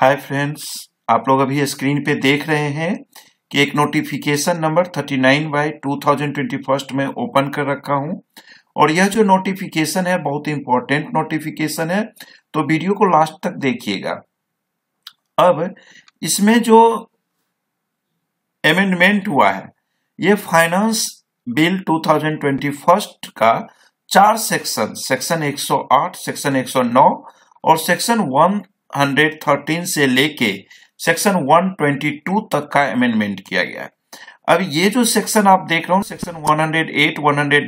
hi friends आप लोग अभी स्क्रीन पे देख रहे हैं कि एक नोटिफिकेशन नंबर 39 बाय 2021 में ओपन कर रखा हूं और यह जो नोटिफिकेशन है बहुत इंपॉर्टेंट नोटिफिकेशन है तो वीडियो को लास्ट तक देखिएगा अब इसमें जो एमेंडमेंट हुआ है ये फाइनेंस बिल 2021 का चार सेक्शन सेक्शन 108 सेक्शन 109 और सेक्शन 113 से लेके सेक्शन 122 तक का अमेंडमेंट किया गया अब ये जो सेक्शन आप देख रहे हो सेक्शन 108,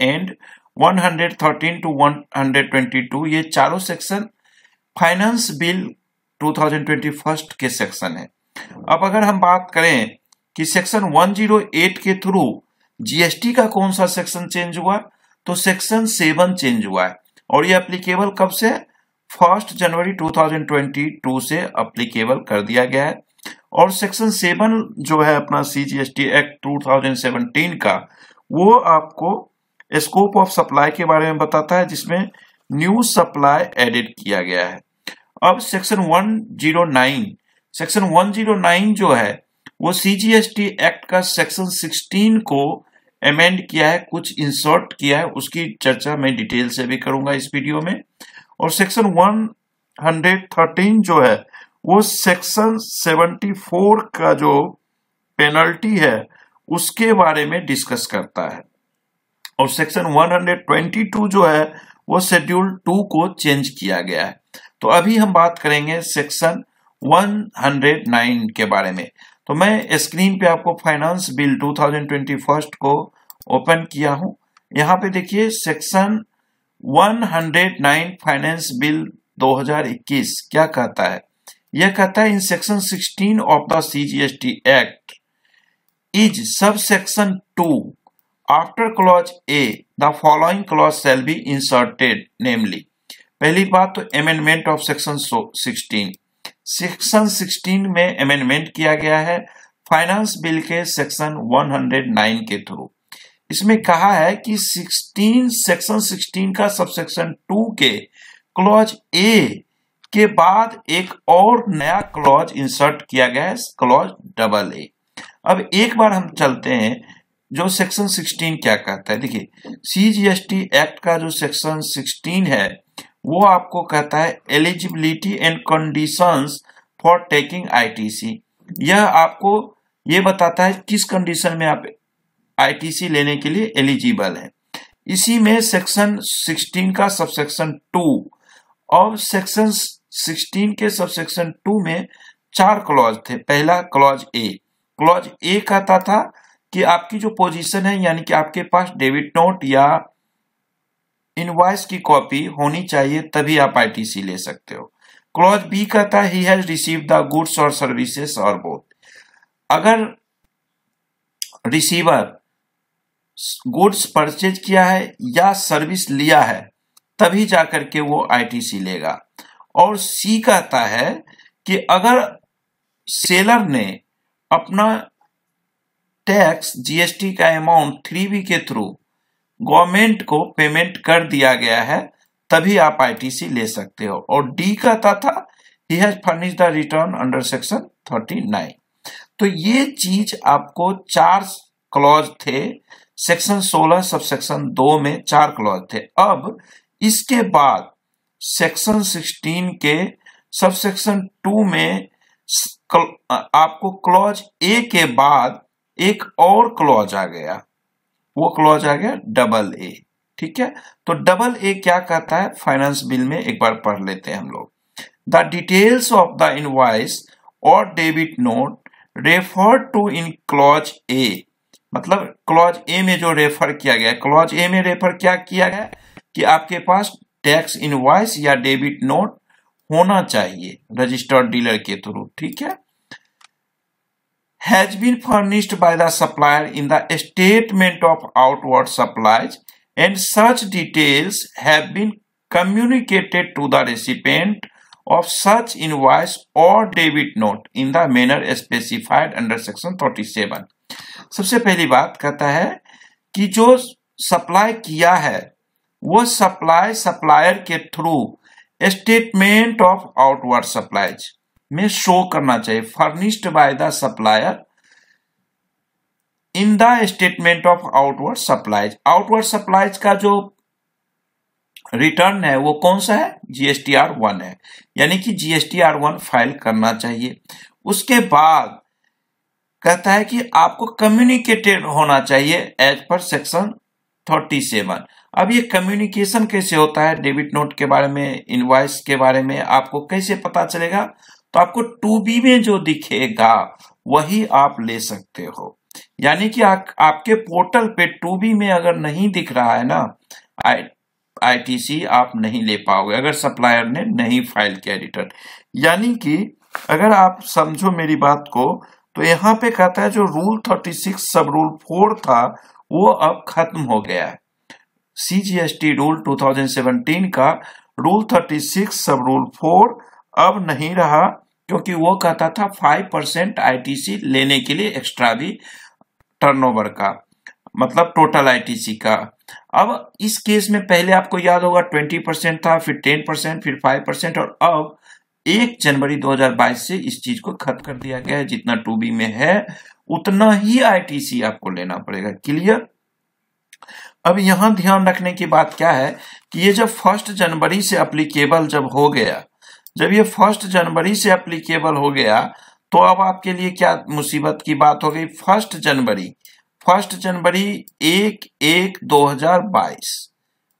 109 एंड 113 टू 122 ये चारों सेक्शन फाइनेंस बिल 2021 के सेक्शन है अब अगर हम बात करें कि सेक्शन 108 के थ्रू जीएसटी का कौन सा सेक्शन चेंज हुआ तो सेक्शन सेवन चेंज हुआ है और ये अप्लीकेबल कब से है फर्स्ट जनवरी 2022 से अप्लीकेबल कर दिया गया है और सेक्शन सेवन जो है अपना C G S T act 2017 का वो आपको स्कोप ऑफ सप्लाई के बारे में बताता है जिसमें न्यू सप्लाई एडिड किया गया है अब सेक्शन 109 सेक्शन 109 जो है वो सीजीएसटी एक्ट का सेक्शन 16 को अमेंड किया है कुछ इंसर्ट किया है उसकी चर्चा मैं डिटेल से भी करूंगा इस वीडियो में और सेक्शन 113 जो है वो सेक्शन 74 का जो पेनल्टी है उसके बारे में डिस्कस करता है और सेक्शन 122 जो है वो शेड्यूल टू को चेंज किया गया है तो अभी हम बात करेंगे सेक्शन 109 के बारे में तो मैं स्क्रीन पे आपको फाइनेंस बिल 2021 को ओपन किया हूं यहाँ पे देखिए सेक्शन 109 फाइनेंस बिल 2021 क्या कहता है यह कहता है in section 16 of the CGST act is sub section 2 after clause a the following clause shall be inserted namely पहली बात तो अमेंडमेंट ऑफ सेक्शन 16 सेक्शन 16 में अमेंडमेंट किया गया है फाइनेंस बिल के सेक्शन 109 के थ्रू इसमें कहा है कि 16 सेक्शन 16 का सबसेक्शन 2 के क्लॉज ए के बाद एक और नया क्लॉज इंसर्ट किया गया है क्लॉज डबल ए अब एक बार हम चलते हैं जो सेक्शन 16 क्या कहता है देखिए सीजीएसटी एक्ट का जो सेक्शन 16 है वो आपको कहता है eligibility and conditions for taking ITC यह आपको ये बताता है किस कंडीशन में आप आईटीसी लेने के लिए एलिजिबल है इसी में सेक्शन 16 का सबसेक्शन 2 और सेक्शन 16 के सबसेक्शन 2 में चार क्लॉज थे पहला क्लॉज ए क्लॉज ए कहता था कि आपकी जो पोजीशन है यानी कि आपके पास डेबिट नोट या इनवाइस की कॉपी होनी चाहिए तभी आप आईटीसी ले सकते हो क्लॉज बी कहता है he has receive the goods और सर्विसेस और बोथ अगर रिसीवर गुड्स परचेज किया है या सर्विस लिया है तभी जा करके वो आईटीसी लेगा और सी कहता है कि अगर सेलर ने अपना टैक्स जीएसटी का अमाउंट थ्री बी के थ्रू गवर्नमेंट को पेमेंट कर दिया गया है तभी आप आईटीसी ले सकते हो और डी कहता था he has furnish the return under section thirty nine तो ये चीज आपको चार क्लॉज थे सेक्शन 16 सब सेक्शन दो में चार क्लॉज थे अब इसके बाद सेक्शन 16 के सब सेक्शन टू में आपको क्लॉज ए के बाद एक और क्लॉज आ गया वो क्लॉज आ गया डबल ए ठीक है तो डबल ए क्या कहता है फाइनेंस बिल में एक बार पढ़ लेते हैं हम लोग the details of the invoice और debit note refer to in clause a मतलब क्लॉज ए में जो रेफर किया गया क्लॉज ए में रेफर क्या किया गया कि आपके पास टैक्स इनवॉइस या डेबिट नोट होना चाहिए रजिस्टर्ड डीलर के थ्रू ठीक है has been furnished by the supplier in the statement of outward supplies and such details have been communicated to the recipient of such invoice और debit note in the manner specified under section thirty सबसे पहली बात कहता है कि जो supply किया है वो सप्लाई सप्लायर के through statement of outward supplies में शो करना चाहिए furnished by the supplier in the statement of outward supplies outward supplies का जो रिटर्न है वो कौन सा है जीएसटीआर वन है यानी कि जीएसटीआर वन फाइल करना चाहिए उसके बाद कहता है कि आपको कम्युनिकेटेड होना चाहिए एज पर सेक्शन सेवन अब ये कम्युनिकेशन कैसे होता है डेबिट नोट के बारे में इनवाइस के बारे में आपको कैसे पता चलेगा तो आपको टू बी में जो दिखेगा वही आप ले सकते हो यानी कि आ, आपके पोर्टल पे टू बी में अगर नहीं दिख रहा है ना आई आईटीसी आप नहीं ले पाओगे अगर सप्लायर ने नहीं फाइल किया रिटर्न यानी कि अगर आप समझो मेरी बात को तो यहाँ पे कहता है जो rule thirty six sub rule four था वो अब खत्म हो गया एस सीजीएसटी रूल 2017 का रूल 36 सब रूल फोर अब नहीं रहा क्योंकि वो कहता था फाइव परसेंट आईटीसी लेने के लिए एक्स्ट्रा भी टर्नओवर का मतलब टोटल आईटीसी का अब इस केस में पहले आपको याद होगा ट्वेंटी परसेंट था फिर टेन परसेंट फिर फाइव परसेंट और अब एक जनवरी 2022 से इस चीज को खत्म कर दिया गया है जितना टू बी में है उतना ही आईटीसी आपको लेना पड़ेगा क्लियर अब यहां ध्यान रखने की बात क्या है कि ये जब फर्स्ट जनवरी से अप्लीकेबल जब हो गया जब ये फर्स्ट जनवरी से अप्लीकेबल हो गया तो अब आपके लिए क्या मुसीबत की बात हो गई फर्स्ट जनवरी फर्स्ट जनवरी एक एक दो हजार बाईस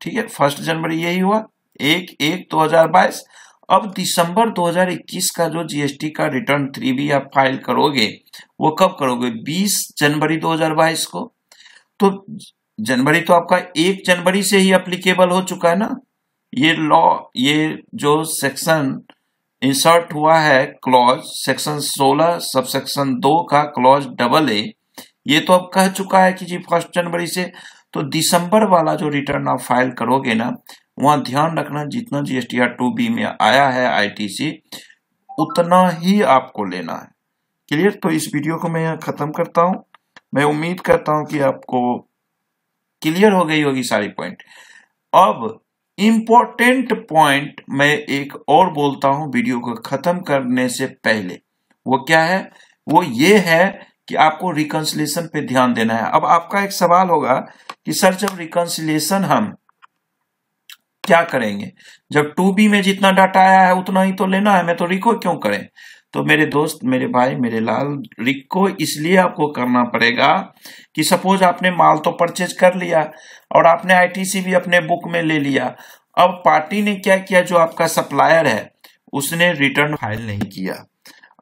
ठीक है फर्स्ट जनवरी यही हुआ एक एक दो हजार बाईस अब दिसंबर 2021 का जो जीएसटी का रिटर्न थ्री बी आप फाइल करोगे वो कब करोगे 20 जनवरी 2022 को तो जनवरी तो आपका एक जनवरी से ही अप्लीकेबल हो चुका है ना ये लॉ ये जो सेक्शन इंसर्ट हुआ है क्लॉज सेक्शन 16 सब सेक्शन दो का क्लॉज डबल ए ये तो अब कह चुका है कि जी फर्स्ट जनवरी से तो दिसंबर वाला जो रिटर्न आप फाइल करोगे ना वहां ध्यान रखना जितना जीएसटी आर टू बी में आया है आईटीसी उतना ही आपको लेना है क्लियर तो इस वीडियो को मैं यहाँ ख़त्म करता हूँ मैं उम्मीद करता हूँ कि आपको क्लियर हो गई होगी सारी पॉइंट अब इम्पोर्टेंट पॉइंट मैं एक और बोलता हूँ वीडियो को ख़त्म करने से पहले वो क्या है वो ये है कि आपको रिकन्सिलेशन पे ध्यान देना है अब आपका एक सवाल होगा कि सर जब रिकन्सिलेशन हम क्या करेंगे जब टू बी में जितना डाटा आया है उतना ही तो लेना है मैं तो रिको क्यों करें तो मेरे दोस्त मेरे भाई मेरे लाल रिको इसलिए आपको करना पड़ेगा कि सपोज आपने माल तो परचेज कर लिया और आपने आईटीसी भी अपने बुक में ले लिया अब पार्टी ने क्या किया जो आपका सप्लायर है उसने रिटर्न फाइल नहीं किया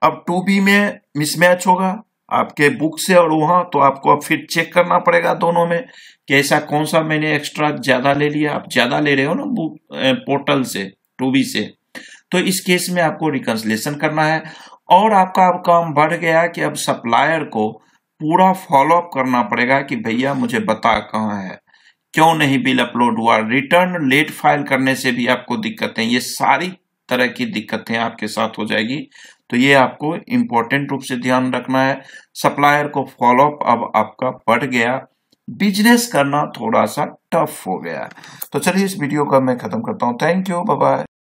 अब टू बी में मिसमैच होगा आपके बुक से और वहां तो आपको अब फिर चेक करना पड़ेगा दोनों में कैसा कौन सा मैंने एक्स्ट्रा ज्यादा ले लिया आप ज्यादा ले रहे हो ना पोर्टल से टूबी से तो इस केस में आपको रिकन्सलेशन करना है और आपका अब काम बढ़ गया कि अब सप्लायर को पूरा फॉलोअप करना पड़ेगा कि भैया मुझे बता कहाँ है क्यों नहीं बिल अपलोड हुआ रिटर्न लेट फाइल करने से भी आपको दिक्कतें ये सारी तरह की दिक्कतें आपके साथ हो जाएगी तो ये आपको इम्पोर्टेंट रूप से ध्यान रखना है सप्लायर को फॉलोअप अब आपका बढ़ गया बिजनेस करना थोड़ा सा टफ हो गया तो चलिए इस वीडियो का मैं खत्म करता हूँ थैंक यू बाय